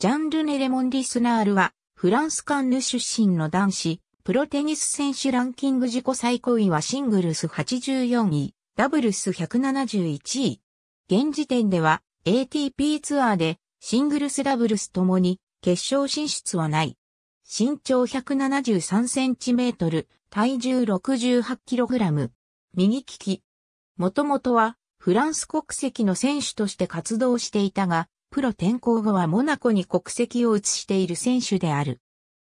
ジャンルネ・レモン・ディスナールは、フランスカンヌ出身の男子、プロテニス選手ランキング自己最高位はシングルス84位、ダブルス171位。現時点では ATP ツアーでシングルスダブルスともに決勝進出はない。身長1 7 3トル、体重6 8ラム。右利き。もともとはフランス国籍の選手として活動していたが、プロ転向後はモナコに国籍を移している選手である。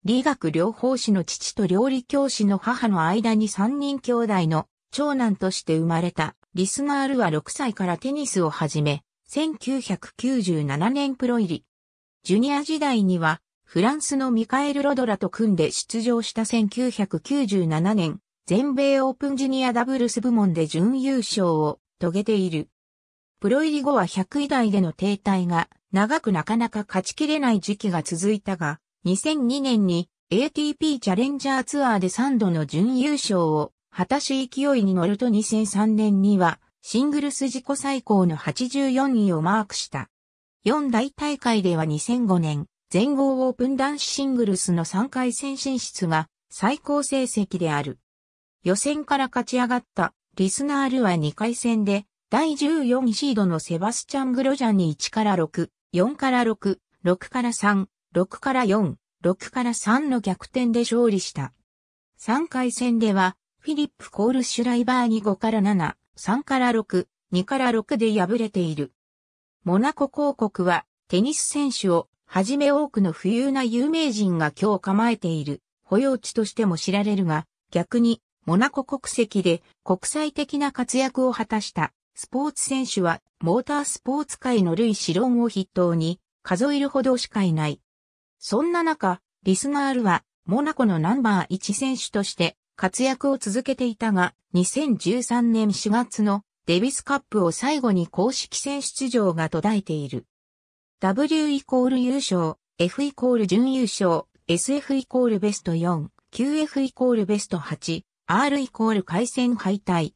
理学療法士の父と料理教師の母の間に3人兄弟の長男として生まれたリスナールは6歳からテニスを始め、1997年プロ入り。ジュニア時代にはフランスのミカエル・ロドラと組んで出場した1997年、全米オープンジュニアダブルス部門で準優勝を遂げている。プロ入り後は100位台での停滞が長くなかなか勝ちきれない時期が続いたが、2002年に ATP チャレンジャーツアーで3度の準優勝を果たし勢いに乗ると2003年にはシングルス自己最高の84位をマークした。4大大会では2005年、全豪オープン男子シングルスの3回戦進出が最高成績である。予選から勝ち上がったリスナールは2回戦で第14シードのセバスチャン・グロジャンに1から6、4から6、6から3、6から4、6から3の逆転で勝利した。3回戦では、フィリップ・コール・シュライバーに5から7、3から6、2から6で敗れている。モナコ公国は、テニス選手を、はじめ多くの富裕な有名人が今日構えている、保養地としても知られるが、逆に、モナコ国籍で国際的な活躍を果たした。スポーツ選手は、モータースポーツ界の類似論を筆頭に、数えるほどしかいない。そんな中、リスガールは、モナコのナンバー1選手として活躍を続けていたが、2013年4月のデビスカップを最後に公式戦出場が途絶えている。W イコール優勝、F イコール準優勝、SF イコールベスト4、QF イコールベスト8、R イコール回戦敗退、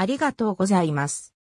ありがとうございます。